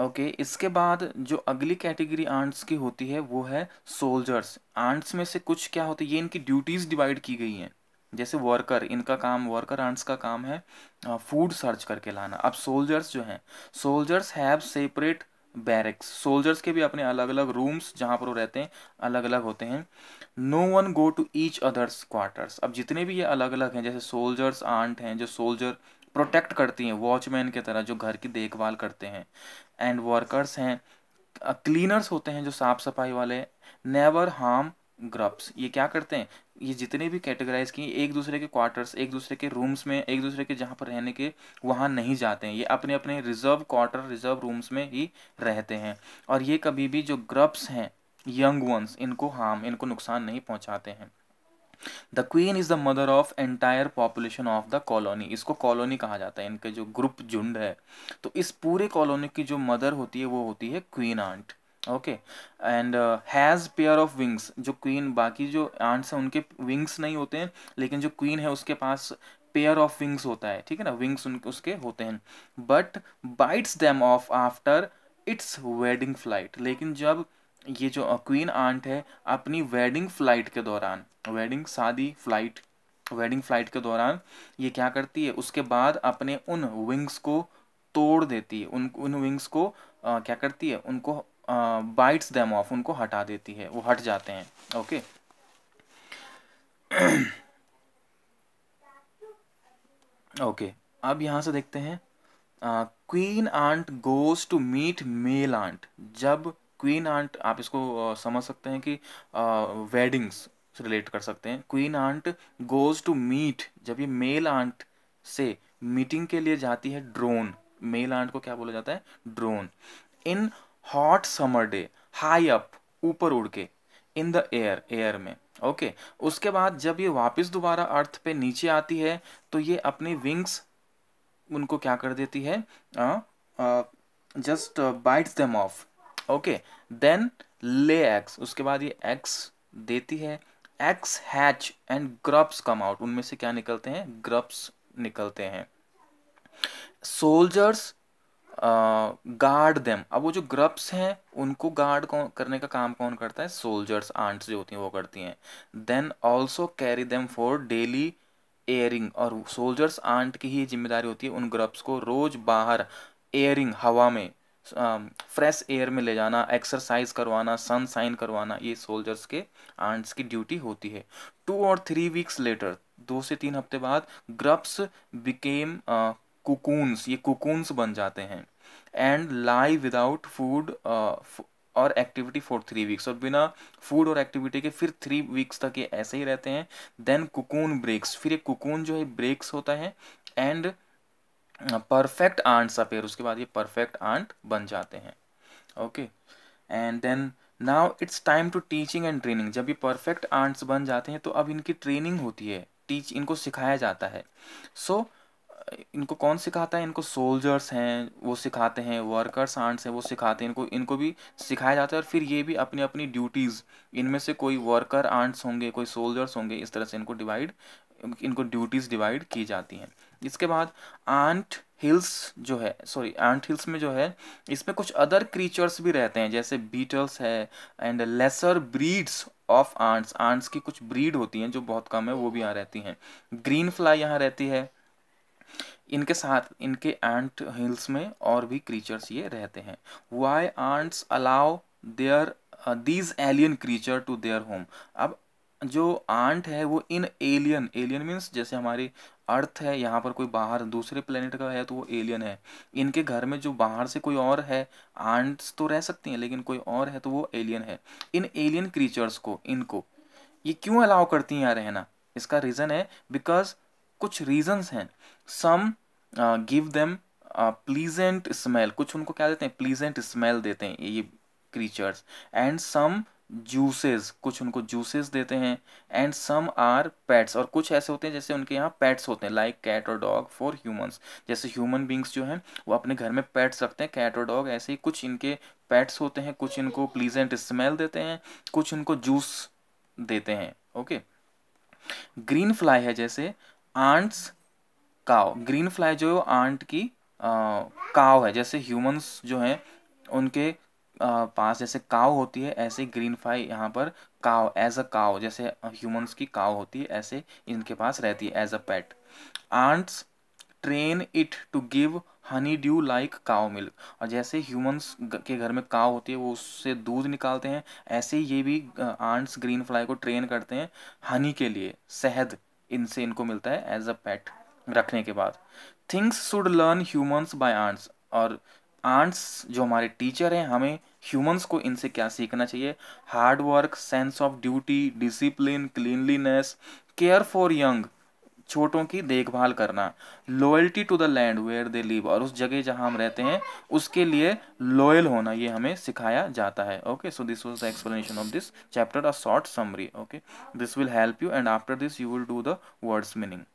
Okay okay, इसके बाद जो अगली कैटेगरी आंट्स की होती है वो है सोल्जर्स आंट्स में से कुछ क्या होते हैं ये इनकी ड्यूटीज़ डिवाइड की गई हैं जैसे वर्कर इनका काम वर्कर आंट्स का काम है फूड सर्च करके लाना अब सोल्जर्स जो हैं soldiers have separate barracks soldiers के भी अपने अलग अलग रूम्स जहाँ पर वो रहते हैं अलग अलग होते हैं no one go to each others quarters अब जितने भी ये अलग अलग हैं जैसे सोल्जर्स आंट हैं जो सोल्जर प्रोटेक्ट करती हैं वॉचमैन के तरह जो घर की देखभाल करते हैं एंड वर्कर्स हैं क्लीनर्स होते हैं जो साफ सफाई वाले नेवर हार्म ग्रप्स ये क्या करते हैं ये जितने भी कैटेगराइज की एक दूसरे के क्वार्टर्स एक दूसरे के रूम्स में एक दूसरे के जहाँ पर रहने के वहाँ नहीं जाते हैं ये अपने अपने रिजर्व क्वार्टर रिजर्व रूम्स में ही रहते हैं और ये कभी भी जो ग्रप्स हैं यंग वंस इनको हार्म इनको नुकसान नहीं पहुँचाते हैं the queen is the mother of entire population of the colony इसको कॉलोनी कहा जाता है इनके जो ग्रुप झुंड है तो इस पूरे कॉलोनी की जो मदर होती है वो होती है queen ant okay and has pair of wings जो क्वीन बाकी जो आंट्स हैं उनके विंग्स नहीं होते हैं लेकिन जो क्वीन है उसके पास पेयर ऑफ विंग्स होता है ठीक है ना विंग्स उनके उसके होते हैं but bites them off after its wedding flight लेकिन जब ये जो क्वीन आंट है अपनी वेडिंग फ्लाइट के दौरान वेडिंग शादी फ्लाइट वेडिंग फ्लाइट के दौरान ये क्या करती है उसके बाद अपने उन विंग्स को तोड़ देती है उन उन विंग्स को आ, क्या करती है उनको बाइट्स देम ऑफ उनको हटा देती है वो हट जाते हैं ओके ओके अब यहाँ से देखते हैं queen ant goes to meet male ant जब क्वीन आंट आप इसको समझ सकते हैं कि वेडिंग्स से रिलेट कर सकते हैं queen ant goes to meet जब ये मेल आंट से मीटिंग के लिए जाती है ड्रोन मेल आंट को क्या बोला जाता है drone in hot summer day high up ऊपर उड़ के इन द एयर एयर में ओके okay. उसके बाद जब ये वापस दोबारा अर्थ पे नीचे आती है तो ये अपनी विंग्स उनको क्या कर देती है just bites them off okay then lay eggs उसके बाद ये एक्स देती है eggs hatch and grubs come out उनमें से क्या निकलते हैं ग्रब्स निकलते हैं सोल्जर्स गार्ड देम अब वो जो ग्रब्स हैं उनको गार्ड कौन करने का काम कौन करता है सोल्जर्स आंट्स जो होती हैं वो करती हैं then also carry them for daily airing और सोल्जर्स आंट की ही जिम्मेदारी होती है उन ग्रब्स को रोज बाहर एयरिंग हवा में फ्रेश um, एयर में ले जाना एक्सरसाइज करवाना सन साइन करवाना ये सोल्जर्स के आंट्स की ड्यूटी होती है टू और थ्री वीक्स लेटर दो से तीन हफ्ते बाद ग्रप्स बिकेम कुकून्स ये कुकून्स बन जाते हैं एंड लाई विदाउट फूड और एक्टिविटी फॉर थ्री वीक्स और बिना फूड और एक्टिविटी के फिर थ्री वीक्स तक ये ऐसे ही रहते हैं देन कुकून ब्रेक्स फिर ये कुकून जो है ब्रेक्स होता है एंड परफेक्ट आंट्स का पेयर उसके बाद ये परफेक्ट आंट बन जाते हैं okay and then now it's time to teaching and training जब ये परफेक्ट आंट्स बन जाते हैं तो अब इनकी ट्रेनिंग होती है टीच इनको सिखाया जाता है सो so, इनको कौन सिखाता है इनको सोल्जर्स हैं वो सिखाते हैं वर्कर्स आंट्स हैं वो सिखाते हैं इनको इनको भी सिखाया जाता है और फिर ये भी अपनी अपनी ड्यूटीज़ इनमें से कोई वर्कर आंट्स होंगे कोई सोल्जर्स होंगे इस तरह से इनको डिवाइड इनको ड्यूटीज़ डिवाइड की जाती हैं इसके बाद आंट हिल्स जो है सॉरी आंट हिल्स में जो है इसमें कुछ अदर क्रीचर्स भी रहते हैं जैसे बीटल्स है and lesser breeds of ants ants की कुछ ब्रीड होती हैं जो बहुत कम है वो भी यहाँ रहती हैं ग्रीन फ्लाई यहाँ रहती है इनके साथ इनके एंट हिल्स में और भी क्रीचर्स ये रहते हैं why ants allow their these alien creature to their home अब जो आंट है वो इन एलियन एलियन मीन्स जैसे हमारी अर्थ है यहाँ पर कोई बाहर दूसरे प्लेनेट का है तो वो एलियन है इनके घर में जो बाहर से कोई और है आंट्स तो रह सकती हैं लेकिन कोई और है तो वो एलियन है इन एलियन क्रीचर्स को इनको ये क्यों अलाउ करती हैं यहाँ रहना इसका रीज़न है बिकॉज कुछ रीजन्स हैं some give them pleasant smell कुछ उनको क्या देते हैं प्लीजेंट स्मेल देते हैं ये क्रीचर्स एंड सम जूसेस कुछ उनको जूसेस देते हैं एंड सम आर पैट्स और कुछ ऐसे होते हैं जैसे उनके यहाँ पैट्स होते हैं लाइक कैट और डॉग फॉर ह्यूमंस जैसे ह्यूमन बींग्स जो हैं वो अपने घर में पैट्स रखते हैं कैट और डॉग ऐसे ही कुछ इनके पैट्स होते हैं कुछ इनको प्लीजेंट स्मेल देते हैं कुछ इनको जूस देते हैं ओके ग्रीन फ्लाई है जैसे आंट्स काव ग्रीन फ्लाई जो आंट की काव है जैसे ह्यूमंस जो हैं उनके पास जैसे काव होती है ऐसे ग्रीन फाई यहाँ पर काव एज अ काव जैसे ह्यूमंस की काव होती है ऐसे इनके पास रहती है as a pet ants train it to give honeydew like cow milk और जैसे ह्यूमंस के घर में काव होती है वो उससे दूध निकालते हैं ऐसे ये भी आंट्स ग्रीन फ्लाई को ट्रेन करते हैं हनी के लिए शहद इनसे इनको मिलता है एज अ पेट रखने के बाद things should learn humans by ants और आंट्स जो हमारे टीचर हैं हमें ह्यूमंस को इनसे क्या सीखना चाहिए hard work sense of duty discipline cleanliness care for young छोटों की देखभाल करना loyalty to the land where they live और उस जगह जहाँ हम रहते हैं उसके लिए लॉयल होना ये हमें सिखाया जाता है okay so this was the explanation of this chapter a short summary okay this will help you and after this you will do the words meaning